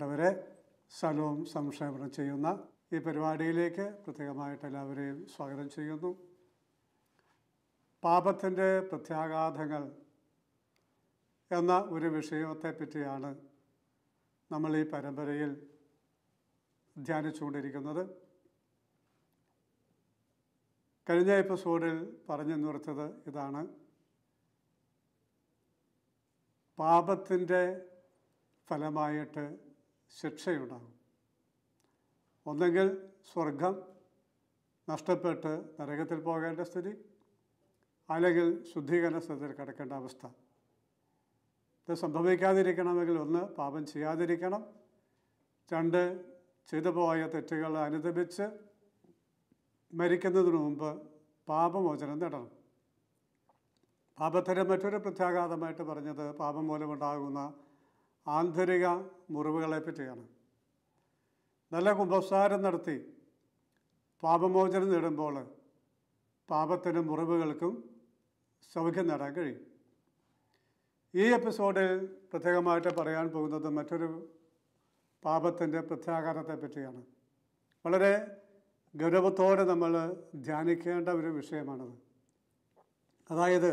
പ്രിയപ്പെട്ടവരെ സലവും സംക്ഷേപണം ചെയ്യുന്ന ഈ പരിപാടിയിലേക്ക് പ്രത്യേകമായിട്ട് എല്ലാവരെയും സ്വാഗതം ചെയ്യുന്നു പാപത്തിൻ്റെ പ്രത്യാഘാതങ്ങൾ എന്ന ഒരു വിഷയത്തെ പറ്റിയാണ് നമ്മൾ ഈ പരമ്പരയിൽ ധ്യാനിച്ചുകൊണ്ടിരിക്കുന്നത് കഴിഞ്ഞ എപ്പിസോഡിൽ പറഞ്ഞു നിർത്തത് ഇതാണ് പാപത്തിൻ്റെ ഫലമായിട്ട് ശിക്ഷയുണ്ടാകും ഒന്നെങ്കിൽ സ്വർഗം നഷ്ടപ്പെട്ട് നരകത്തിൽ പോകേണ്ട സ്ഥിതി അല്ലെങ്കിൽ ശുദ്ധീകരണ സ്ഥലത്തിൽ കിടക്കേണ്ട അവസ്ഥ ഇത് സംഭവിക്കാതിരിക്കണമെങ്കിൽ ഒന്ന് പാപം ചെയ്യാതിരിക്കണം രണ്ട് ചെയ്തു പോയ തെറ്റുകൾ അനുദപിച്ച് മരിക്കുന്നതിന് മുമ്പ് പാപമോചനം നേടണം പാപത്തിൻ്റെ മറ്റൊരു പ്രത്യാഘാതമായിട്ട് പറഞ്ഞത് പാപം മൂലമുണ്ടാകുന്ന ആന്തരിക മുറിവുകളെ പറ്റിയാണ് നല്ല കുമ്പസാരം നടത്തി പാപമോചനം നേടുമ്പോൾ പാപത്തിനും മുറിവുകൾക്കും സൗഖ്യം നേടാൻ കഴിയും ഈ എപ്പിസോഡിൽ പ്രത്യേകമായിട്ട് പറയാൻ പോകുന്നത് മറ്റൊരു പാപത്തിൻ്റെ പ്രത്യാഘാതത്തെ പറ്റിയാണ് വളരെ ഗൗരവത്തോടെ നമ്മൾ ധ്യാനിക്കേണ്ട ഒരു വിഷയമാണത് അതായത്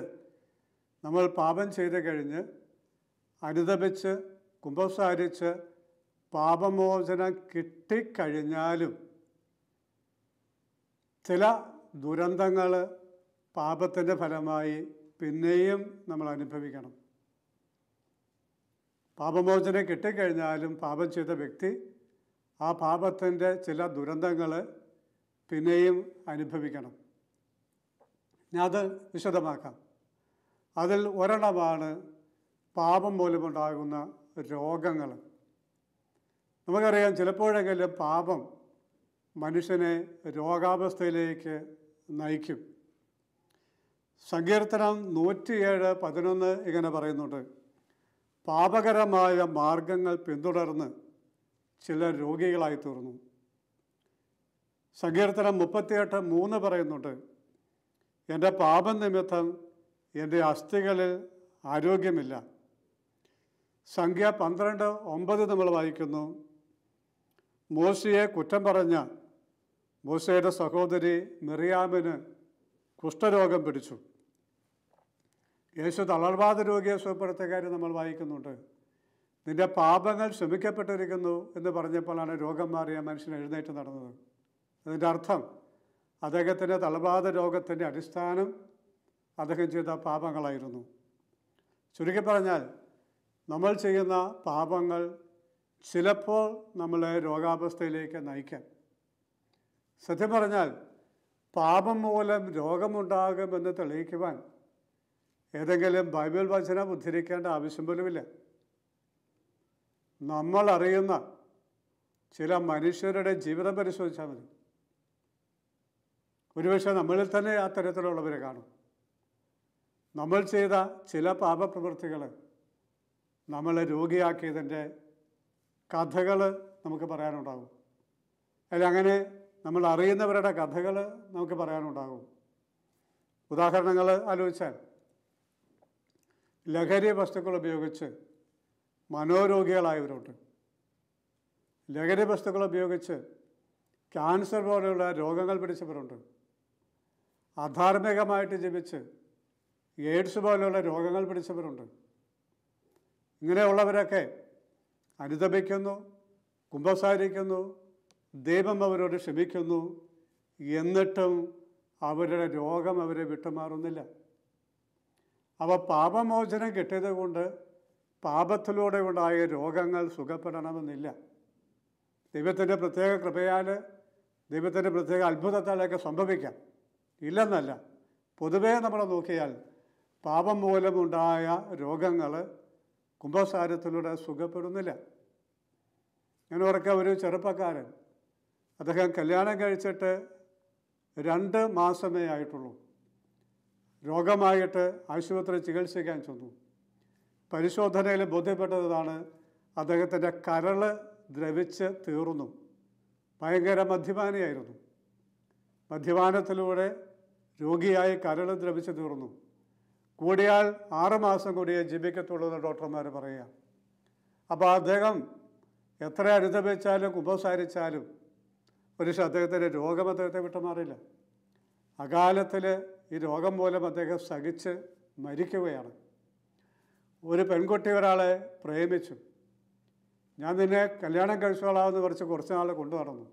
നമ്മൾ പാപം ചെയ്ത് കഴിഞ്ഞ് അനുദപിച്ച് കുംഭസാരിച്ച് പാപമോചനം കിട്ടിക്കഴിഞ്ഞാലും ചില ദുരന്തങ്ങൾ പാപത്തിൻ്റെ ഫലമായി പിന്നെയും നമ്മൾ അനുഭവിക്കണം പാപമോചനം കിട്ടിക്കഴിഞ്ഞാലും പാപം ചെയ്ത വ്യക്തി ആ പാപത്തിൻ്റെ ചില ദുരന്തങ്ങൾ പിന്നെയും അനുഭവിക്കണം ഞാൻ അത് വിശദമാക്കാം അതിൽ ഒരെണ്ണമാണ് പാപം മൂലമുണ്ടാകുന്ന രോഗങ്ങൾ നമുക്കറിയാം ചിലപ്പോഴെങ്കിലും പാപം മനുഷ്യനെ രോഗാവസ്ഥയിലേക്ക് നയിക്കും സങ്കീർത്തനം നൂറ്റിയേഴ് പതിനൊന്ന് ഇങ്ങനെ പറയുന്നുണ്ട് പാപകരമായ മാർഗങ്ങൾ പിന്തുടർന്ന് ചില രോഗികളായി തീർന്നു സങ്കീർത്തനം മുപ്പത്തിയെട്ട് മൂന്ന് പറയുന്നുണ്ട് എൻ്റെ പാപം നിമിത്തം എൻ്റെ അസ്ഥികളിൽ ആരോഗ്യമില്ല സംഖ്യ പന്ത്രണ്ട് ഒമ്പത് നമ്മൾ വായിക്കുന്നു മോശയെ കുറ്റം പറഞ്ഞ മോശയുടെ സഹോദരി മെറിയാമിന് കുഷ്ഠരോഗം പിടിച്ചു യേശു തളർവാദ രോഗിയെ കാര്യം നമ്മൾ വായിക്കുന്നുണ്ട് നിന്റെ പാപങ്ങൾ ശ്രമിക്കപ്പെട്ടിരിക്കുന്നു എന്ന് പറഞ്ഞപ്പോഴാണ് രോഗം മാറിയ മനുഷ്യൻ എഴുന്നേറ്റ് നടന്നത് അതിൻ്റെ അർത്ഥം അദ്ദേഹത്തിൻ്റെ തളർവാദ രോഗത്തിൻ്റെ അടിസ്ഥാനം അദ്ദേഹം ചെയ്ത പാപങ്ങളായിരുന്നു ചുരുക്കി പറഞ്ഞാൽ നമ്മൾ ചെയ്യുന്ന പാപങ്ങൾ ചിലപ്പോൾ നമ്മളെ രോഗാവസ്ഥയിലേക്ക് നയിക്കാം സത്യം പറഞ്ഞാൽ പാപം മൂലം രോഗമുണ്ടാകുമെന്ന് തെളിയിക്കുവാൻ ഏതെങ്കിലും ബൈബിൾ വചനം ഉദ്ധരിക്കേണ്ട ആവശ്യം പോലുമില്ല നമ്മൾ അറിയുന്ന ചില മനുഷ്യരുടെ ജീവിതം പരിശോധിച്ചാൽ മതി ഒരുപക്ഷെ നമ്മളിൽ തന്നെ തരത്തിലുള്ളവരെ കാണും നമ്മൾ ചെയ്ത ചില പാപപ്രവൃത്തികൾ നമ്മളെ രോഗിയാക്കിയതിൻ്റെ കഥകൾ നമുക്ക് പറയാനുണ്ടാകും അല്ല അങ്ങനെ നമ്മൾ അറിയുന്നവരുടെ കഥകൾ നമുക്ക് പറയാനുണ്ടാകും ഉദാഹരണങ്ങൾ ആലോചിച്ചാൽ ലഹരി വസ്തുക്കൾ ഉപയോഗിച്ച് മനോരോഗികളായവരുണ്ട് ലഹരി വസ്തുക്കൾ ഉപയോഗിച്ച് ക്യാൻസർ പോലെയുള്ള രോഗങ്ങൾ പിടിച്ചവരുണ്ട് അധാർമികമായിട്ട് ജീവിച്ച് എയ്ഡ്സ് പോലെയുള്ള രോഗങ്ങൾ പിടിച്ചവരുണ്ട് ഇങ്ങനെയുള്ളവരൊക്കെ അനുദപിക്കുന്നു കുംഭസാരിക്കുന്നു ദൈവം അവരോട് ക്ഷമിക്കുന്നു എന്നിട്ടും അവരുടെ രോഗം അവരെ വിട്ടുമാറുന്നില്ല അവ പാപമോചനം കിട്ടിയത് കൊണ്ട് പാപത്തിലൂടെ ഉണ്ടായ രോഗങ്ങൾ സുഖപ്പെടണമെന്നില്ല ദൈവത്തിൻ്റെ പ്രത്യേക കൃപയാൽ ദൈവത്തിൻ്റെ പ്രത്യേക അത്ഭുതത്താലൊക്കെ സംഭവിക്കാം ഇല്ലെന്നല്ല പൊതുവേ നമ്മൾ നോക്കിയാൽ പാപം മൂലമുണ്ടായ രോഗങ്ങൾ കുംഭസാരത്തിലൂടെ സുഖപ്പെടുന്നില്ല ഞാൻ ഉറക്ക ഒരു ചെറുപ്പക്കാരൻ അദ്ദേഹം കല്യാണം കഴിച്ചിട്ട് രണ്ട് മാസമേ ആയിട്ടുള്ളൂ രോഗമായിട്ട് ആശുപത്രി ചികിത്സിക്കാൻ ചെന്നു പരിശോധനയിൽ ബോധ്യപ്പെട്ടതാണ് അദ്ദേഹത്തിൻ്റെ കരൾ ദ്രവിച്ച് തീർന്നു ഭയങ്കര മദ്യപാനിയായിരുന്നു മദ്യപാനത്തിലൂടെ രോഗിയായി കരൾ ദ്രവിച്ച് തീർന്നു കൂടിയാൽ ആറുമാസം കൂടിയേ ജീവിക്കത്തുള്ളൂ എന്ന് ഡോക്ടർമാർ പറയുക അപ്പോൾ അദ്ദേഹം എത്ര അനുദപിച്ചാലും ഉപസാരിച്ചാലും ഒരു പക്ഷേ അദ്ദേഹത്തിൻ്റെ രോഗം അദ്ദേഹത്തെ വിട്ടുമാറില്ല അകാലത്തിൽ ഈ രോഗം മൂലം അദ്ദേഹം സഹിച്ച് മരിക്കുകയാണ് ഒരു പെൺകുട്ടി ഒരാളെ പ്രേമിച്ചു ഞാൻ നിന്നെ കല്യാണം കഴിച്ചോളാമെന്ന് കുറച്ച് കുറച്ച് നാൾ കൊണ്ടു നടന്നു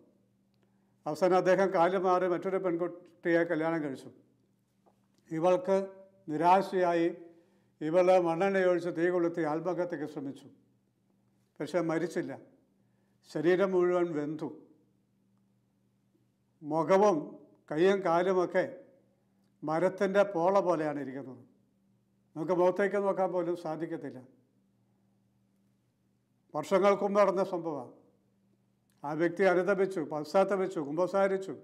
അവസാനം അദ്ദേഹം കാല് മാറി മറ്റൊരു പെൺകുട്ടിയെ കല്യാണം കഴിച്ചു ഇവൾക്ക് നിരാശയായി ഇവൾ മണ്ണെണ്ണയൊഴിച്ച് തീ കൊളുത്തി ആത്മഹത്യയ്ക്ക് ശ്രമിച്ചു പക്ഷെ മരിച്ചില്ല ശരീരം മുഴുവൻ വെന്തു മുഖവും കൈയും കാലുമൊക്കെ മരത്തിൻ്റെ പോള പോലെയാണ് ഇരിക്കുന്നത് നമുക്ക് മുഖത്തേക്ക് നോക്കാൻ പോലും സാധിക്കത്തില്ല വർഷങ്ങൾക്കും നടന്ന സംഭവമാണ് ആ വ്യക്തി അനുതപിച്ചു പശ്ചാത്തപിച്ചു കുമ്പസാരിച്ചു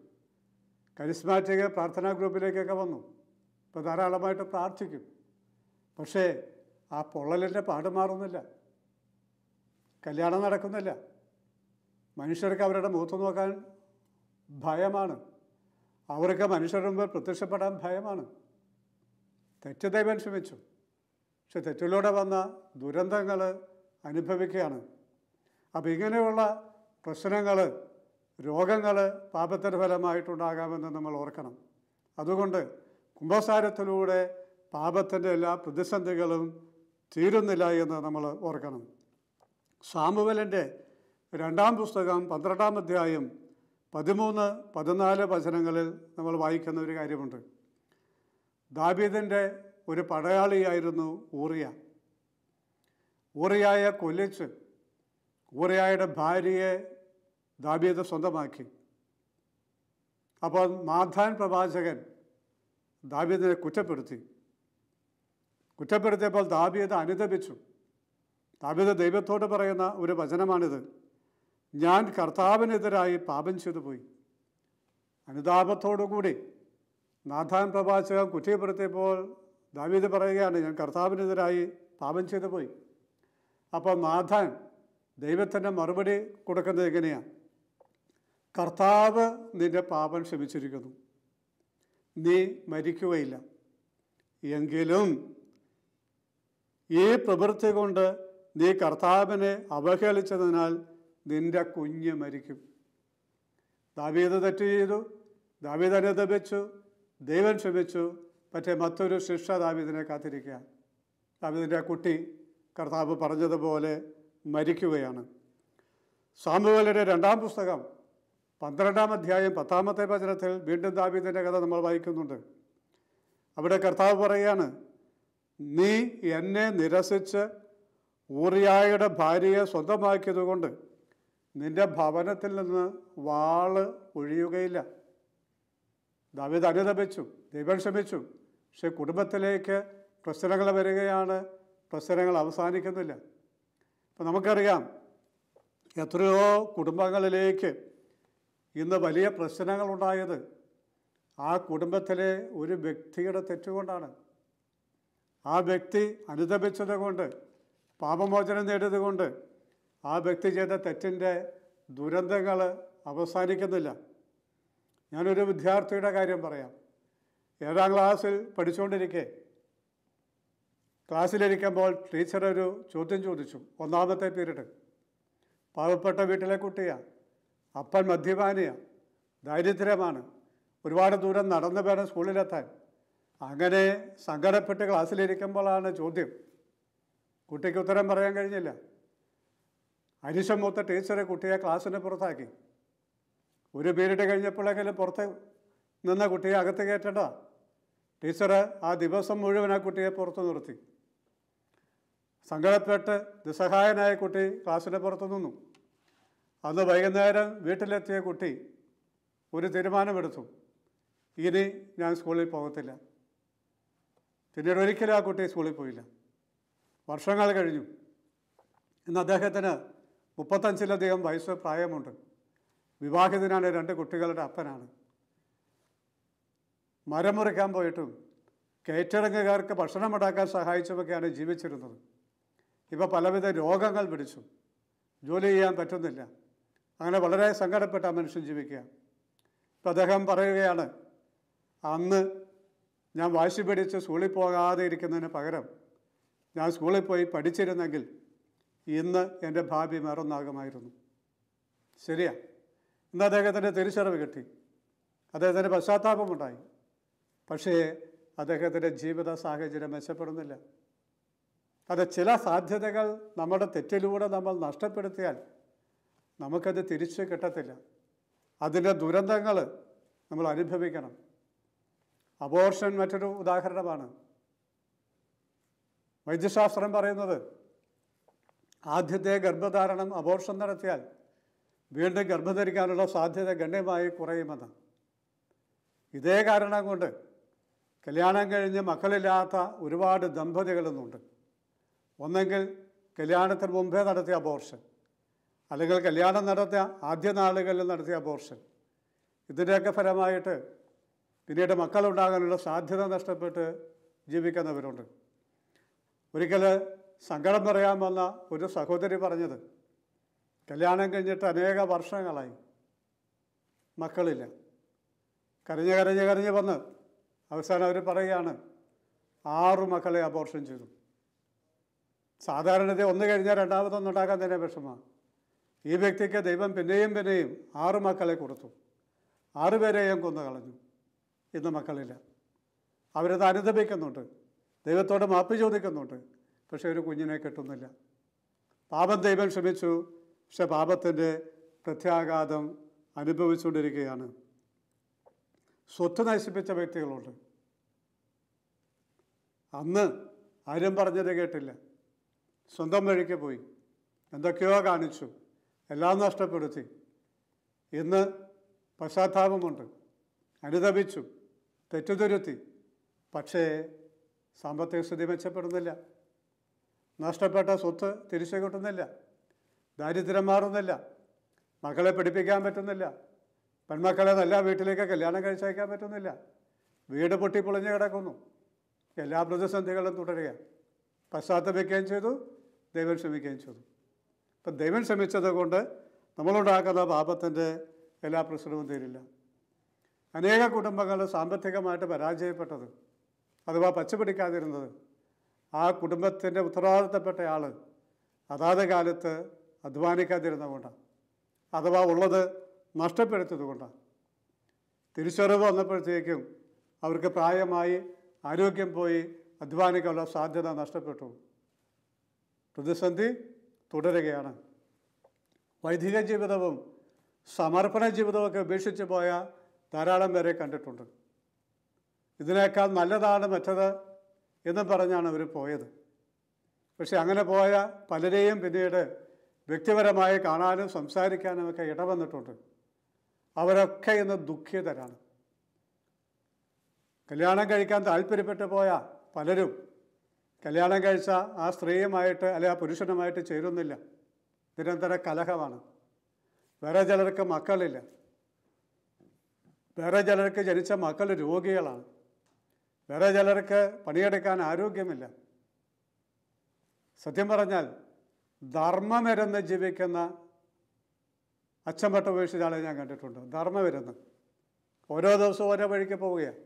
കരിസ്മാറ്റിക് പ്രാർത്ഥനാ ഗ്രൂപ്പിലേക്കൊക്കെ വന്നു ഇപ്പം ധാരാളമായിട്ട് പ്രാർത്ഥിക്കും പക്ഷേ ആ പൊള്ളലിൻ്റെ പാട് മാറുന്നില്ല കല്യാണം നടക്കുന്നില്ല മനുഷ്യർക്ക് അവരുടെ മുഖത്ത് നോക്കാൻ ഭയമാണ് അവർക്ക് മനുഷ്യരുടെ മുമ്പ് പ്രത്യക്ഷപ്പെടാൻ ഭയമാണ് തെറ്റ് ദൈവം ക്ഷമിച്ചു പക്ഷെ തെറ്റിലൂടെ വന്ന ദുരന്തങ്ങൾ അനുഭവിക്കുകയാണ് അപ്പം ഇങ്ങനെയുള്ള പ്രശ്നങ്ങൾ രോഗങ്ങൾ പാപത്തിൻ്റെ ഫലമായിട്ടുണ്ടാകാമെന്ന് നമ്മൾ ഓർക്കണം അതുകൊണ്ട് കുംഭസാരത്തിലൂടെ പാപത്തിൻ്റെ എല്ലാ പ്രതിസന്ധികളും തീരുന്നില്ല എന്ന് നമ്മൾ ഓർക്കണം സാമുവലിൻ്റെ രണ്ടാം പുസ്തകം പന്ത്രണ്ടാം അധ്യായം പതിമൂന്ന് പതിനാല് വചനങ്ങളിൽ നമ്മൾ വായിക്കുന്ന ഒരു കാര്യമുണ്ട് ദാബീദിൻ്റെ ഒരു പടയാളിയായിരുന്നു ഊറിയ ഊറിയായ കൊല്ലിച്ച് ഊറിയായുടെ ഭാര്യയെ ദാബീദ് സ്വന്തമാക്കി അപ്പോൾ മാധാൻ പ്രവാചകൻ ദാബിയതിനെ കുറ്റപ്പെടുത്തി കുറ്റപ്പെടുത്തിയപ്പോൾ ദാവീദ് അനുദപിച്ചു ദാവീദ് ദൈവത്തോട് പറയുന്ന ഒരു വചനമാണിത് ഞാൻ കർത്താവിനെതിരായി പാപം ചെയ്തു പോയി അനുതാപത്തോടുകൂടി നാഥാൻ പ്രവാചകൻ കുറ്റപ്പെടുത്തിയപ്പോൾ ദാവീദ് പറയുകയാണ് ഞാൻ കർത്താവിനെതിരായി പാപം ചെയ്തു പോയി അപ്പോൾ നാഥാൻ ദൈവത്തിൻ്റെ മറുപടി കൊടുക്കുന്നത് എങ്ങനെയാണ് കർത്താവ് നിൻ്റെ പാപം ക്ഷമിച്ചിരിക്കുന്നു നീ മരിക്കുകയില്ല എങ്കിലും ഈ പ്രവൃത്തി കൊണ്ട് നീ കർത്താവിനെ അവഹേളിച്ചതിനാൽ നിന്റെ കുഞ്ഞ് മരിക്കും ദാവീത് തെറ്റ് ചെയ്തു ദാവീദനെ തപിച്ചു ദൈവം ക്ഷമിച്ചു പക്ഷേ മറ്റൊരു ശിക്ഷ ദാവീദിനെ കാത്തിരിക്കുക ദാവീദിൻ്റെ കുട്ടി കർത്താവ് പറഞ്ഞതുപോലെ മരിക്കുകയാണ് സാമുവേലയുടെ രണ്ടാം പുസ്തകം പന്ത്രണ്ടാം അധ്യായം പത്താമത്തെ വചനത്തിൽ വീണ്ടും ദാവീദിൻ്റെ കഥ നമ്മൾ വായിക്കുന്നുണ്ട് അവിടെ കർത്താവ് പറയുകയാണ് നീ എന്നെ നിരസിച്ച് ഊറിയായുടെ ഭാര്യയെ സ്വന്തമാക്കിയതുകൊണ്ട് നിന്റെ ഭവനത്തിൽ നിന്ന് വാള് ഒഴിയുകയില്ല ദാവീദ് അനുദപിച്ചു ദൈവം ക്ഷമിച്ചു പക്ഷെ കുടുംബത്തിലേക്ക് പ്രശ്നങ്ങൾ വരികയാണ് പ്രശ്നങ്ങൾ അവസാനിക്കുന്നില്ല അപ്പം നമുക്കറിയാം എത്രയോ കുടുംബങ്ങളിലേക്ക് ഇന്ന് വലിയ പ്രശ്നങ്ങളുണ്ടായത് ആ കുടുംബത്തിലെ ഒരു വ്യക്തിയുടെ തെറ്റുകൊണ്ടാണ് ആ വ്യക്തി അനുദപിച്ചത് കൊണ്ട് പാപമോചനം നേടിയത് കൊണ്ട് ആ വ്യക്തി ചെയ്ത തെറ്റിൻ്റെ ദുരന്തങ്ങൾ അവസാനിക്കുന്നില്ല ഞാനൊരു വിദ്യാർത്ഥിയുടെ കാര്യം പറയാം ഏഴാം ക്ലാസ്സിൽ പഠിച്ചുകൊണ്ടിരിക്കെ ക്ലാസ്സിലിരിക്കുമ്പോൾ ടീച്ചർ ഒരു ചോദ്യം ചോദിച്ചു ഒന്നാമത്തെ പീരീഡ് പാവപ്പെട്ട വീട്ടിലെ കുട്ടിയാണ് അപ്പൻ മദ്യപാനിയാണ് ദാരിദ്ര്യമാണ് ഒരുപാട് ദൂരം നടന്നു വേണം സ്കൂളിലെത്താൻ അങ്ങനെ സങ്കടപ്പെട്ട് ക്ലാസ്സിലിരിക്കുമ്പോഴാണ് ചോദ്യം കുട്ടിക്ക് ഉത്തരം പറയാൻ കഴിഞ്ഞില്ല അരിശം മൂത്ത ടീച്ചറെ കുട്ടിയെ ക്ലാസ്സിന് പുറത്താക്കി ഒരു പീരീഡ് കഴിഞ്ഞപ്പോഴെങ്കിലും പുറത്ത് നിന്ന കുട്ടിയെ അകത്ത് കയറ്റണ്ട ടീച്ചറ് ആ ദിവസം മുഴുവൻ ആ കുട്ടിയെ പുറത്തു നിർത്തി സങ്കടപ്പെട്ട് നിസ്സഹായനായ കുട്ടി ക്ലാസ്സിന് പുറത്തു നിന്നു അന്ന് വൈകുന്നേരം വീട്ടിലെത്തിയ കുട്ടി ഒരു തീരുമാനമെടുത്തു ഇനി ഞാൻ സ്കൂളിൽ പോകത്തില്ല പിന്നീട് ഒരിക്കലും ആ കുട്ടി സ്കൂളിൽ പോയില്ല വർഷങ്ങൾ കഴിഞ്ഞു ഇന്ന് അദ്ദേഹത്തിന് മുപ്പത്തഞ്ചിലധികം വയസ്സ് പ്രായമുണ്ട് വിവാഹിതനാണ് രണ്ട് കുട്ടികളുടെ അപ്പനാണ് മരം മുറിക്കാൻ പോയിട്ടും കയറ്റിറങ്ങുകാർക്ക് ഭക്ഷണം ഉണ്ടാക്കാൻ സഹായിച്ചുമൊക്കെയാണ് ജീവിച്ചിരുന്നത് ഇപ്പോൾ പലവിധ രോഗങ്ങൾ പിടിച്ചു ജോലി ചെയ്യാൻ പറ്റുന്നില്ല അങ്ങനെ വളരെ സങ്കടപ്പെട്ട മനുഷ്യൻ ജീവിക്കുക ഇപ്പം അദ്ദേഹം പറയുകയാണ് അന്ന് ഞാൻ വാശി പിടിച്ച് സ്കൂളിൽ പോകാതെ ഇരിക്കുന്നതിന് പകരം ഞാൻ സ്കൂളിൽ പോയി പഠിച്ചിരുന്നെങ്കിൽ ഇന്ന് എൻ്റെ ഭാവി മറന്നാകുമായിരുന്നു ശരിയാ ഇന്ന് അദ്ദേഹത്തിൻ്റെ തിരിച്ചറിവ് കിട്ടി അദ്ദേഹത്തിൻ്റെ പശ്ചാത്താപമുണ്ടായി പക്ഷേ അദ്ദേഹത്തിൻ്റെ ജീവിത സാഹചര്യം മെച്ചപ്പെടുന്നില്ല അത് ചില സാധ്യതകൾ നമ്മുടെ തെറ്റിലൂടെ നമ്മൾ നഷ്ടപ്പെടുത്തിയാൽ നമുക്കത് തിരിച്ച് കിട്ടത്തില്ല അതിൻ്റെ ദുരന്തങ്ങൾ നമ്മൾ അനുഭവിക്കണം അബോർഷൻ മറ്റൊരു ഉദാഹരണമാണ് വൈദ്യശാസ്ത്രം പറയുന്നത് ആദ്യത്തെ ഗർഭധാരണം അബോർഷൻ നടത്തിയാൽ വീണ്ടും ഗർഭധരിക്കാനുള്ള സാധ്യത ഗണ്യമായി കുറയുമെന്ന് ഇതേ കാരണം കൊണ്ട് കല്യാണം കഴിഞ്ഞ് മക്കളില്ലാത്ത ഒരുപാട് ദമ്പതികളെന്നുണ്ട് ഒന്നെങ്കിൽ കല്യാണത്തിന് മുമ്പേ നടത്തിയ അബോർഷൻ അല്ലെങ്കിൽ കല്യാണം നടത്തിയ ആദ്യ നാളുകളിൽ നടത്തിയ അബോർഷൻ ഇതിൻ്റെയൊക്കെ ഫലമായിട്ട് പിന്നീട് മക്കളുണ്ടാകാനുള്ള സാധ്യത നഷ്ടപ്പെട്ട് ജീവിക്കുന്നവരുണ്ട് ഒരിക്കൽ സങ്കടം പറയാൻ വന്ന ഒരു സഹോദരി പറഞ്ഞത് കല്യാണം കഴിഞ്ഞിട്ട് അനേക വർഷങ്ങളായി മക്കളില്ല കരഞ്ഞ് കരഞ്ഞ് കരഞ്ഞ് വന്ന് അവസാനം അവർ പറയുകയാണ് ആറു മക്കളെ അബോർഷൻ ചെയ്തു സാധാരണത ഒന്ന് കഴിഞ്ഞാൽ രണ്ടാമതൊന്നുണ്ടാക്കാൻ തന്നെ വിഷമമാണ് ഈ വ്യക്തിക്ക് ദൈവം പിന്നെയും പിന്നെയും ആറ് മക്കളെ കൊടുത്തു ആറുപേരെയും കൊന്നു കളഞ്ഞു ഇന്ന് മക്കളില്ല അവരത് അനുദപിക്കുന്നുണ്ട് ദൈവത്തോട് മാപ്പ് ചോദിക്കുന്നുണ്ട് പക്ഷേ ഒരു കുഞ്ഞിനെ കിട്ടുന്നില്ല പാപം ദൈവം ക്ഷമിച്ചു പക്ഷെ പാപത്തിൻ്റെ പ്രത്യാഘാതം അനുഭവിച്ചുകൊണ്ടിരിക്കുകയാണ് സ്വത്ത് നശിപ്പിച്ച വ്യക്തികളുണ്ട് അന്ന് ആരും പറഞ്ഞത് കേട്ടില്ല സ്വന്തം വഴിക്ക് പോയി എന്തൊക്കെയോ കാണിച്ചു എല്ലാം നഷ്ടപ്പെടുത്തി ഇന്ന് പശ്ചാത്താപമുണ്ട് അനുതപിച്ചു തെറ്റുതിരുത്തി പക്ഷേ സാമ്പത്തിക സ്ഥിതി മെച്ചപ്പെടുന്നില്ല നഷ്ടപ്പെട്ട സ്വത്ത് തിരിച്ചു കിട്ടുന്നില്ല ദാരിദ്ര്യം മാറുന്നില്ല മക്കളെ പഠിപ്പിക്കാൻ പറ്റുന്നില്ല പെൺമക്കളെ നല്ല വീട്ടിലേക്ക് കല്യാണം കഴിച്ചയക്കാൻ പറ്റുന്നില്ല വീട് പൊളിഞ്ഞു കിടക്കുന്നു എല്ലാ പ്രതിസന്ധികളും തുടരുക പശ്ചാത്തപിക്കുകയും ചെയ്തു ദൈവം ക്ഷമിക്കുകയും ചെയ്തു ഇപ്പം ദൈവൻ ശ്രമിച്ചത് കൊണ്ട് നമ്മളുണ്ടാക്കുന്ന പാപത്തിൻ്റെ എല്ലാ പ്രശ്നവും തീരില്ല അനേക കുടുംബങ്ങൾ സാമ്പത്തികമായിട്ട് പരാജയപ്പെട്ടത് അഥവാ പച്ചപിടിക്കാതിരുന്നത് ആ കുടുംബത്തിൻ്റെ ഉത്തരവാദിത്തപ്പെട്ട ആൾ അതാത് കാലത്ത് അധ്വാനിക്കാതിരുന്ന കൊണ്ടാണ് അഥവാ ഉള്ളത് നഷ്ടപ്പെടുത്തത് കൊണ്ടാണ് തിരിച്ചറിവ് വന്നപ്പോഴത്തേക്കും അവർക്ക് പ്രായമായി ആരോഗ്യം പോയി അധ്വാനിക്കാനുള്ള സാധ്യത നഷ്ടപ്പെട്ടു പ്രതിസന്ധി തുടരുകയാണ് വൈദിക ജീവിതവും സമർപ്പണ ജീവിതമൊക്കെ ഉപേക്ഷിച്ച് പോയ ധാരാളം പേരെ കണ്ടിട്ടുണ്ട് ഇതിനേക്കാൾ നല്ലതാണ് മറ്റത് എന്ന് പറഞ്ഞാണ് അവർ പോയത് പക്ഷെ അങ്ങനെ പോയ പലരെയും പിന്നീട് വ്യക്തിപരമായി കാണാനും സംസാരിക്കാനും ഒക്കെ ഇടവന്നിട്ടുണ്ട് അവരൊക്കെ ഇന്ന് ദുഃഖിതരാണ് കല്യാണം കഴിക്കാൻ താല്പര്യപ്പെട്ടു പോയ പലരും കല്യാണം കഴിച്ച ആ സ്ത്രീയുമായിട്ട് അല്ലെ ആ പുരുഷനുമായിട്ട് ചേരുന്നില്ല നിരന്തര കലഹമാണ് വേറെ ചിലർക്ക് മക്കളില്ല വേറെ ചിലർക്ക് ജനിച്ച മക്കൾ രോഗികളാണ് വേറെ ചിലർക്ക് പണിയെടുക്കാൻ ആരോഗ്യമില്ല സത്യം പറഞ്ഞാൽ ധർമ്മമരുന്ന് ജീവിക്കുന്ന അച്ഛൻപട്ട ഉപേക്ഷിച്ചാളെ ഞാൻ കണ്ടിട്ടുണ്ട് ധർമ്മമരുന്ന് ഓരോ ദിവസവും ഓരോ വഴിക്ക് പോവുകയാണ്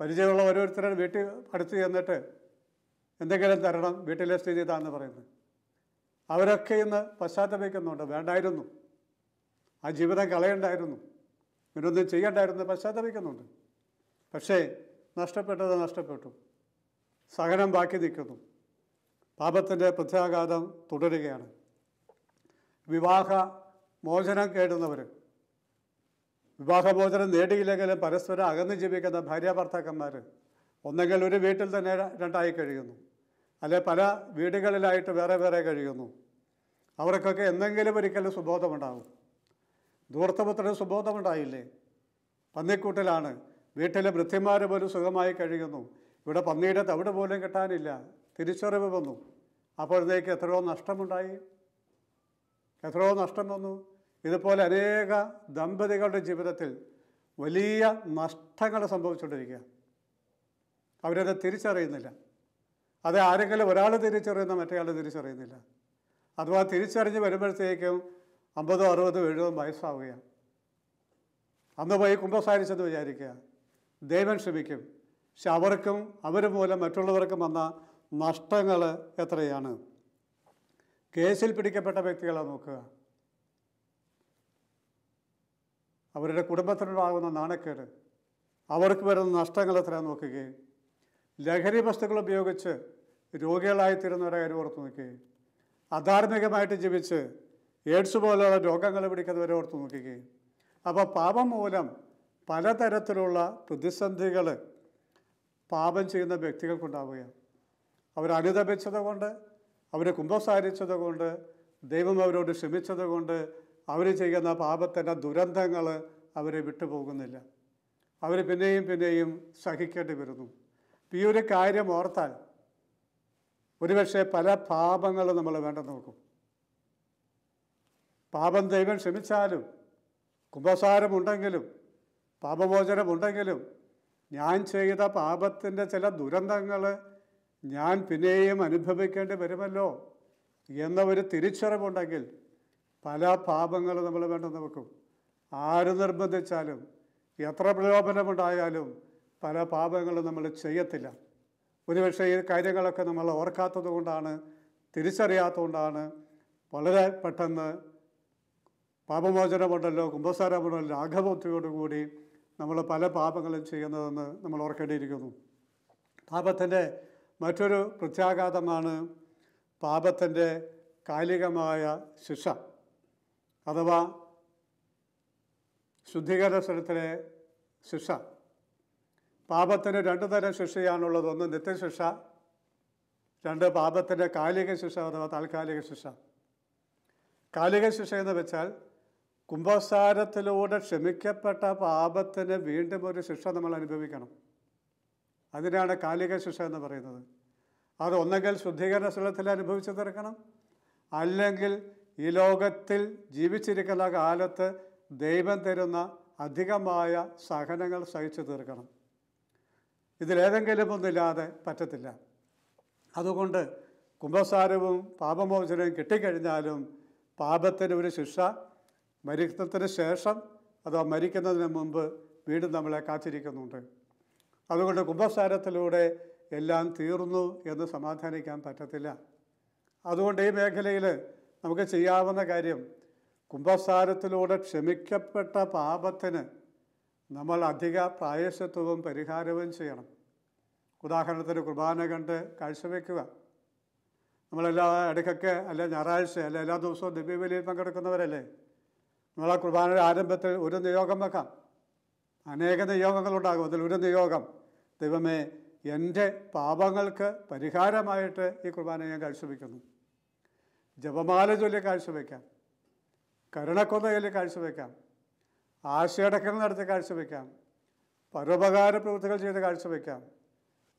പരിചയമുള്ള ഓരോരുത്തരുടെ വീട്ടിൽ അടുത്ത് ചെന്നിട്ട് എന്തെങ്കിലും തരണം വീട്ടിലെ സ്ഥിതി ഇതാന്ന് പറയുന്നത് അവരൊക്കെ ഇന്ന് പശ്ചാത്തപിക്കുന്നുണ്ട് വേണ്ടായിരുന്നു ആ ജീവിതം കളയണ്ടായിരുന്നു ഇവരൊന്നും ചെയ്യണ്ടായിരുന്നു പശ്ചാത്തപിക്കുന്നുണ്ട് പക്ഷേ നഷ്ടപ്പെട്ടത് നഷ്ടപ്പെട്ടു സഹനം ബാക്കി നിൽക്കുന്നു പാപത്തിൻ്റെ പ്രത്യാഘാതം തുടരുകയാണ് വിവാഹ മോചനം കേടുന്നവർ വിവാഹമോചനം നേടിയില്ലെങ്കിലും പരസ്പരം അകന്ന് ജീവിക്കുന്ന ഭാര്യാഭർത്താക്കന്മാർ ഒന്നെങ്കിൽ ഒരു വീട്ടിൽ തന്നെ രണ്ടായി കഴിയുന്നു അല്ലെ പല വീടുകളിലായിട്ട് വേറെ വേറെ കഴിയുന്നു അവർക്കൊക്കെ എന്തെങ്കിലും ഒരിക്കലും സുബോധമുണ്ടാവും ദൂർത്തപുത്രന് സുബോധമുണ്ടായില്ലേ പന്നിക്കൂട്ടിലാണ് വീട്ടിലെ വൃത്തിമാർ പോലും സുഖമായി കഴിയുന്നു ഇവിടെ പന്നിയുടെ തവിട് പോലും കിട്ടാനില്ല തിരിച്ചറിവ് വന്നു അപ്പോഴത്തേക്ക് എത്രയോ നഷ്ടമുണ്ടായി എത്രയോ നഷ്ടം വന്നു ഇതുപോലെ അനേക ദമ്പതികളുടെ ജീവിതത്തിൽ വലിയ നഷ്ടങ്ങൾ സംഭവിച്ചുകൊണ്ടിരിക്കുക അവരത് തിരിച്ചറിയുന്നില്ല അത് ആരെങ്കിലും ഒരാൾ തിരിച്ചറിയുന്ന മറ്റേയാൾ തിരിച്ചറിയുന്നില്ല അഥവാ തിരിച്ചറിഞ്ഞ് വരുമ്പോഴത്തേക്കും അമ്പതോ അറുപതോ എഴുപതും വയസ്സാവുകയാണ് അന്ന് പോയി കുമ്പസാരിച്ചെന്ന് വിചാരിക്കുക ദൈവൻ ശ്രമിക്കും പക്ഷെ അവർക്കും അവർ മൂലം മറ്റുള്ളവർക്കും വന്ന നഷ്ടങ്ങൾ എത്രയാണ് കേസിൽ പിടിക്കപ്പെട്ട വ്യക്തികളെ നോക്കുക അവരുടെ കുടുംബത്തിനുണ്ടാകുന്ന നാണക്കേട് അവർക്ക് വരുന്ന നഷ്ടങ്ങൾ എത്രയാണ് നോക്കുകയും ലഹരി വസ്തുക്കൾ ഉപയോഗിച്ച് രോഗികളായി തീരുന്നവരെ കാര്യം ഓർത്ത് നോക്കി അധാർമികമായിട്ട് ജീവിച്ച് എയ്ഡ്സ് പോലുള്ള രോഗങ്ങൾ പിടിക്കുന്നവരെ ഓർത്ത് നോക്കുകയും അപ്പോൾ പാപം മൂലം പലതരത്തിലുള്ള പ്രതിസന്ധികൾ പാപം ചെയ്യുന്ന വ്യക്തികൾക്കുണ്ടാവുകയാണ് അവർ അനുതപിച്ചത് കൊണ്ട് അവർ കുംഭസാരിച്ചത് കൊണ്ട് ദൈവം അവരോട് ക്ഷമിച്ചത് കൊണ്ട് അവർ ചെയ്യുന്ന പാപത്തിൻ്റെ ദുരന്തങ്ങൾ അവരെ വിട്ടുപോകുന്നില്ല അവർ പിന്നെയും പിന്നെയും സഹിക്കേണ്ടി വരുന്നു ഈ ഒരു കാര്യം ഓർത്താൽ ഒരുപക്ഷെ പല പാപങ്ങളും നമ്മൾ വേണ്ട നോക്കും പാപം ദൈവം ക്ഷമിച്ചാലും കുംഭസാരമുണ്ടെങ്കിലും പാപമോചനമുണ്ടെങ്കിലും ഞാൻ ചെയ്ത പാപത്തിൻ്റെ ചില ദുരന്തങ്ങൾ ഞാൻ പിന്നെയും അനുഭവിക്കേണ്ടി വരുമല്ലോ എന്ന ഒരു തിരിച്ചറിവുണ്ടെങ്കിൽ പല പാപങ്ങൾ നമ്മൾ വേണ്ട നോക്കും ആര് നിർബന്ധിച്ചാലും എത്ര പ്രലോഭനമുണ്ടായാലും പല പാപങ്ങളും നമ്മൾ ചെയ്യത്തില്ല ഒരുപക്ഷെ ഈ കാര്യങ്ങളൊക്കെ നമ്മൾ ഓർക്കാത്തത് കൊണ്ടാണ് തിരിച്ചറിയാത്തതുകൊണ്ടാണ് വളരെ പെട്ടെന്ന് പാപമോചനമുണ്ടല്ലോ കുംഭസാരമുണ്ടല്ലോ ആഘബോധയോടുകൂടി നമ്മൾ പല പാപങ്ങളും ചെയ്യുന്നതെന്ന് നമ്മൾ ഓർക്കേണ്ടിയിരിക്കുന്നു പാപത്തിൻ്റെ മറ്റൊരു പ്രത്യാഘാതമാണ് പാപത്തിൻ്റെ കാലികമായ ശിക്ഷ അഥവാ ശുദ്ധീകരണ സ്ഥലത്തിലെ ശിക്ഷ പാപത്തിന് രണ്ട് തരം ശിക്ഷയാണുള്ളത് ഒന്ന് നിത്യശിക്ഷ രണ്ട് പാപത്തിൻ്റെ കാലിക ശിക്ഷ അഥവാ താൽക്കാലിക ശിക്ഷ കാലിക ശിക്ഷ എന്ന് വെച്ചാൽ കുംഭസാരത്തിലൂടെ ക്ഷമിക്കപ്പെട്ട പാപത്തിന് വീണ്ടും ഒരു ശിക്ഷ നമ്മൾ അനുഭവിക്കണം അതിനാണ് കാലിക ശിക്ഷ എന്ന് പറയുന്നത് അത് ഒന്നെങ്കിൽ ശുദ്ധീകരണ സ്ഥലത്തിൽ അനുഭവിച്ചു തീർക്കണം അല്ലെങ്കിൽ ഈ ലോകത്തിൽ ജീവിച്ചിരിക്കുന്ന കാലത്ത് ദൈവം തരുന്ന അധികമായ സഹനങ്ങൾ സഹിച്ചു തീർക്കണം ഇതിലേതെങ്കിലും ഒന്നില്ലാതെ പറ്റത്തില്ല അതുകൊണ്ട് കുംഭസാരവും പാപമോചനവും കിട്ടിക്കഴിഞ്ഞാലും പാപത്തിന് ഒരു ശിക്ഷ മരിക്കുന്നതിന് ശേഷം അഥവാ മരിക്കുന്നതിന് മുമ്പ് വീണ്ടും നമ്മളെ കാത്തിരിക്കുന്നുണ്ട് അതുകൊണ്ട് കുംഭസാരത്തിലൂടെ എല്ലാം തീർന്നു എന്ന് സമാധാനിക്കാൻ പറ്റത്തില്ല അതുകൊണ്ട് ഈ മേഖലയിൽ നമുക്ക് ചെയ്യാവുന്ന കാര്യം കുംഭസാരത്തിലൂടെ ക്ഷമിക്കപ്പെട്ട പാപത്തിന് നമ്മൾ അധിക പ്രായശത്വവും പരിഹാരവും ചെയ്യണം ഉദാഹരണത്തിന് കുർബാന കണ്ട് കാഴ്ചവെക്കുക നമ്മളെല്ലാ ഇടയ്ക്കൊക്കെ അല്ലെ ഞായറാഴ്ച അല്ലെ എല്ലാ ദിവസവും ദിവ്യബലിയിൽ പങ്കെടുക്കുന്നവരല്ലേ ആ കുർബാനയുടെ ആരംഭത്തിൽ ഒരു നിയോഗം വെക്കാം അനേക നിയോഗങ്ങളുണ്ടാകും അതിൽ ഒരു നിയോഗം ദൈവമേ എൻ്റെ പാപങ്ങൾക്ക് പരിഹാരമായിട്ട് ഈ കുർബാന ഞാൻ കാഴ്ചവെക്കുന്നു ജപമാല ചൊല്ലി കാഴ്ചവെക്കാം കരുണക്കൊന്നയിൽ കാഴ്ചവെക്കാം ആശയടക്കം നടത്തി കാഴ്ചവെക്കാം പരോപകാര പ്രവൃത്തികൾ ചെയ്ത് കാഴ്ചവെക്കാം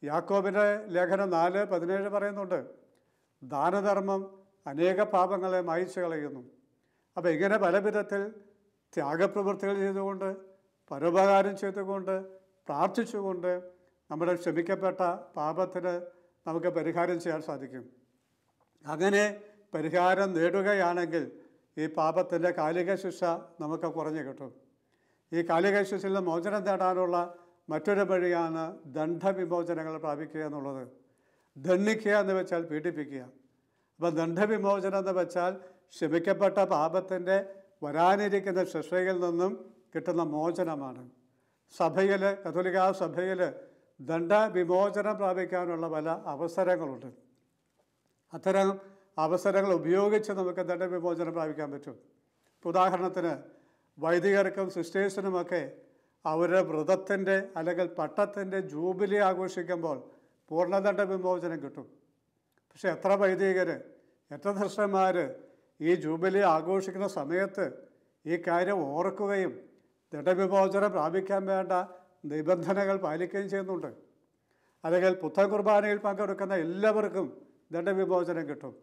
യാക്കോബിൻ്റെ ലേഖനം നാല് പതിനേഴ് പറയുന്നുണ്ട് ദാനധർമ്മം അനേക പാപങ്ങളെ മായിച്ചു കളയുന്നു അപ്പോൾ ഇങ്ങനെ പല വിധത്തിൽ ത്യാഗപ്രവൃത്തികൾ ചെയ്തുകൊണ്ട് പരോപകാരം ചെയ്തുകൊണ്ട് പ്രാർത്ഥിച്ചുകൊണ്ട് നമ്മുടെ ക്ഷമിക്കപ്പെട്ട പാപത്തിന് നമുക്ക് പരിഹാരം ചെയ്യാൻ സാധിക്കും അങ്ങനെ പരിഹാരം നേടുകയാണെങ്കിൽ ഈ പാപത്തിൻ്റെ കാലിക ശിക്ഷ നമുക്ക് കുറഞ്ഞു കിട്ടും ഈ കാലികേശ്വസിൽ നിന്ന് മോചനം നേടാനുള്ള മറ്റൊരു വഴിയാണ് ദണ്ഡവിമോചനങ്ങൾ പ്രാപിക്കുക എന്നുള്ളത് ദണ്ഡിക്കുക എന്ന് വെച്ചാൽ പീഡിപ്പിക്കുക അപ്പോൾ ദണ്ഡവിമോചനം എന്ന് വെച്ചാൽ ക്ഷമിക്കപ്പെട്ട പാപത്തിൻ്റെ വരാനിരിക്കുന്ന ശിക്ഷയിൽ നിന്നും കിട്ടുന്ന മോചനമാണ് സഭയിൽ കത്തോലിക്ക സഭയിൽ ദണ്ഡവിമോചനം പ്രാപിക്കാനുള്ള പല അവസരങ്ങളുണ്ട് അത്തരം അവസരങ്ങൾ ഉപയോഗിച്ച് നമുക്ക് ദണ്ഡവിമോചനം പ്രാപിക്കാൻ പറ്റും ഉദാഹരണത്തിന് വൈദികർക്കും സിസ്റ്റേഴ്സിനുമൊക്കെ അവരുടെ വ്രതത്തിൻ്റെ അല്ലെങ്കിൽ പട്ടത്തിൻ്റെ ജൂബിലി ആഘോഷിക്കുമ്പോൾ പൂർണ്ണദണ്ഡ വിമോചനം കിട്ടും പക്ഷെ എത്ര വൈദികർ എത്ര ദർശന്മാർ ഈ ജൂബിലി ആഘോഷിക്കുന്ന സമയത്ത് ഈ കാര്യം ഓർക്കുകയും ദണ്ഡവിമോചനം പ്രാപിക്കാൻ വേണ്ട നിബന്ധനകൾ പാലിക്കുകയും ചെയ്യുന്നുണ്ട് അല്ലെങ്കിൽ പുത്തൻ കുർബാനയിൽ പങ്കെടുക്കുന്ന എല്ലാവർക്കും ദണ്ഡവിമോചനം കിട്ടും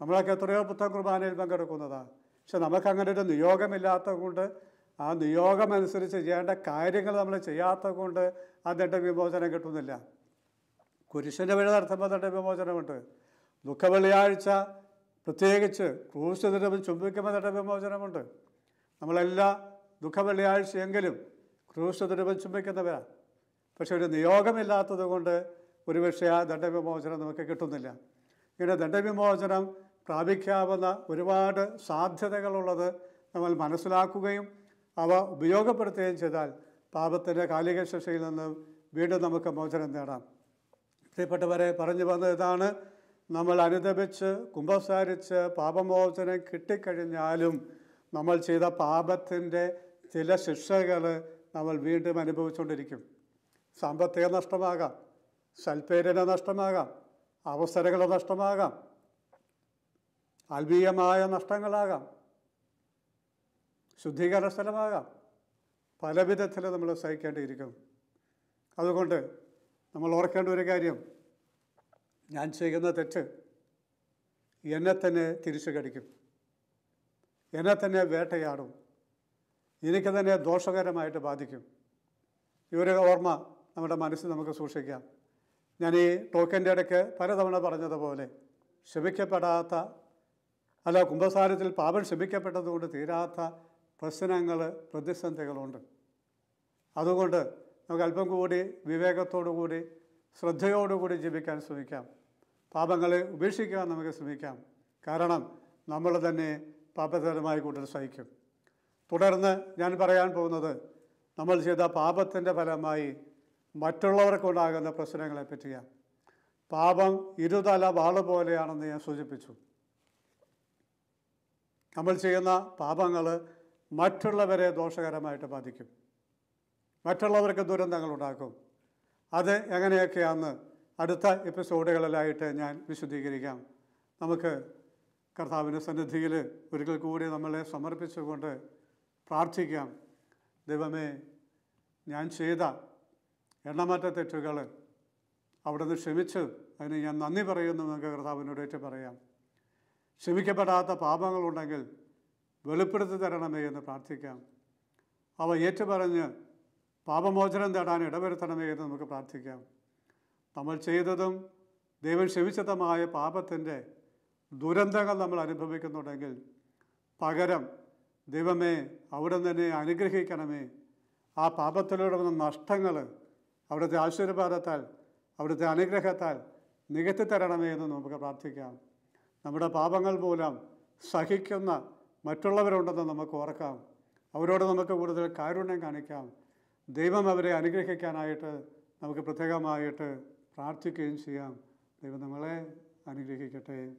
നമ്മളൊക്കെ എത്രയോ പുത്തൻ കുർബാനയിൽ പങ്കെടുക്കുന്നതാണ് പക്ഷെ നമുക്കങ്ങനെ ഒരു നിയോഗമില്ലാത്തത് കൊണ്ട് ആ നിയോഗം അനുസരിച്ച് ചെയ്യേണ്ട കാര്യങ്ങൾ നമ്മൾ ചെയ്യാത്തത് കൊണ്ട് ആ ദണ്ഡവിമോചനം കിട്ടുന്നില്ല കുരിശിൻ്റെ വഴി നടത്തുമ്പോൾ ദണ്ഡവിമോചനമുണ്ട് വിമോചനമുണ്ട് ദുഃഖവെള്ളിയാഴ്ച പ്രത്യേകിച്ച് ദിനം ചുംബിക്കുമ്പോൾ ദണ്ഡവിമോചനമുണ്ട് വിമോചനമുണ്ട് നമ്മളെല്ലാ ദുഃഖവെള്ളിയാഴ്ചയെങ്കിലും ക്രൂശിതരും ചുംബിക്കുന്നവരാണ് പക്ഷെ ഒരു നിയോഗമില്ലാത്തത് കൊണ്ട് ഒരുപക്ഷെ ആ ദണ്ഡവിമോചനം നമുക്ക് കിട്ടുന്നില്ല ഇങ്ങനെ ദണ്ഡവിമോചനം പ്രാപിക്കാവുന്ന ഒരുപാട് സാധ്യതകളുള്ളത് നമ്മൾ മനസ്സിലാക്കുകയും അവ ഉപയോഗപ്പെടുത്തുകയും ചെയ്താൽ പാപത്തിൻ്റെ കാലിക ശിക്ഷയിൽ നിന്ന് വീണ്ടും നമുക്ക് മോചനം നേടാം പ്രിയപ്പെട്ടവരെ പറഞ്ഞു വന്നത് ഇതാണ് നമ്മൾ അനുദപിച്ച് കുംഭസാരിച്ച് പാപമോചനം കിട്ടിക്കഴിഞ്ഞാലും നമ്മൾ ചെയ്ത പാപത്തിൻ്റെ ചില ശിക്ഷകൾ നമ്മൾ വീണ്ടും അനുഭവിച്ചുകൊണ്ടിരിക്കും സാമ്പത്തിക നഷ്ടമാകാം സൽപ്പേരിന് നഷ്ടമാകാം അവസരങ്ങൾ നഷ്ടമാകാം ആത്മീയമായ നഷ്ടങ്ങളാകാം ശുദ്ധീകരണ സ്ഥലമാകാം പല വിധത്തിൽ നമ്മൾ സഹിക്കേണ്ടിയിരിക്കും അതുകൊണ്ട് നമ്മൾ ഓർക്കേണ്ട ഒരു കാര്യം ഞാൻ ചെയ്യുന്ന തെറ്റ് എന്നെ തന്നെ തിരിച്ചു കടിക്കും എന്നെ തന്നെ വേട്ടയാടും എനിക്ക് തന്നെ ദോഷകരമായിട്ട് ബാധിക്കും ഈ ഒരു ഓർമ്മ നമ്മുടെ മനസ്സിൽ നമുക്ക് സൂക്ഷിക്കാം ഞാൻ ഈ ടോക്കൻ്റെ ഇടയ്ക്ക് പലതവണ പറഞ്ഞതുപോലെ ക്ഷമിക്കപ്പെടാത്ത അല്ല കുംഭസാരത്തിൽ പാപം ക്ഷമിക്കപ്പെട്ടതുകൊണ്ട് തീരാത്ത പ്രശ്നങ്ങൾ പ്രതിസന്ധികളുണ്ട് അതുകൊണ്ട് നമുക്ക് അല്പം കൂടി വിവേകത്തോടുകൂടി ശ്രദ്ധയോടുകൂടി ജീവിക്കാൻ ശ്രമിക്കാം പാപങ്ങളെ ഉപേക്ഷിക്കാൻ നമുക്ക് ശ്രമിക്കാം കാരണം നമ്മൾ തന്നെ പാപതരമായി കൂടുതൽ സഹിക്കും തുടർന്ന് ഞാൻ പറയാൻ പോകുന്നത് നമ്മൾ ചെയ്ത പാപത്തിൻ്റെ ഫലമായി മറ്റുള്ളവർക്കുണ്ടാകുന്ന പ്രശ്നങ്ങളെ പറ്റിയാണ് പാപം ഇരുതല വാള് പോലെയാണെന്ന് ഞാൻ സൂചിപ്പിച്ചു നമ്മൾ ചെയ്യുന്ന പാപങ്ങൾ മറ്റുള്ളവരെ ദോഷകരമായിട്ട് ബാധിക്കും മറ്റുള്ളവർക്ക് ദുരന്തങ്ങൾ ഉണ്ടാക്കും അത് എങ്ങനെയൊക്കെയാണെന്ന് അടുത്ത എപ്പിസോഡുകളിലായിട്ട് ഞാൻ വിശദീകരിക്കാം നമുക്ക് കർത്താവിൻ്റെ സന്നിധിയിൽ ഒരിക്കൽ കൂടി നമ്മളെ സമർപ്പിച്ചുകൊണ്ട് പ്രാർത്ഥിക്കാം ദൈവമേ ഞാൻ ചെയ്ത എണ്ണമറ്റ തെറ്റുകൾ അവിടുന്ന് ക്ഷമിച്ച് അതിന് ഞാൻ നന്ദി പറയുന്നു നമുക്ക് കർത്താവിനോടേറ്റ് പറയാം ക്ഷമിക്കപ്പെടാത്ത പാപങ്ങളുണ്ടെങ്കിൽ വെളിപ്പെടുത്തി തരണമേ എന്ന് പ്രാർത്ഥിക്കാം അവ ഏറ്റുപറഞ്ഞ് പാപമോചനം തേടാൻ ഇടവരുത്തണമേ എന്ന് നമുക്ക് പ്രാർത്ഥിക്കാം നമ്മൾ ചെയ്തതും ദൈവം ക്ഷമിച്ചതുമായ പാപത്തിൻ്റെ ദുരന്തങ്ങൾ നമ്മൾ അനുഭവിക്കുന്നുണ്ടെങ്കിൽ പകരം ദൈവമേ അവിടെ തന്നെ അനുഗ്രഹിക്കണമേ ആ പാപത്തിലൂടെ വന്ന നഷ്ടങ്ങൾ അവിടുത്തെ ആശീർവാദത്താൽ അവിടുത്തെ അനുഗ്രഹത്താൽ നികത്തി തരണമേ എന്ന് നമുക്ക് പ്രാർത്ഥിക്കാം നമ്മുടെ പാപങ്ങൾ മൂലം സഹിക്കുന്ന മറ്റുള്ളവരുണ്ടെന്ന് നമുക്ക് ഓർക്കാം അവരോട് നമുക്ക് കൂടുതൽ കാരുണ്യം കാണിക്കാം ദൈവം അവരെ അനുഗ്രഹിക്കാനായിട്ട് നമുക്ക് പ്രത്യേകമായിട്ട് പ്രാർത്ഥിക്കുകയും ചെയ്യാം ദൈവം നമ്മളെ അനുഗ്രഹിക്കട്ടെ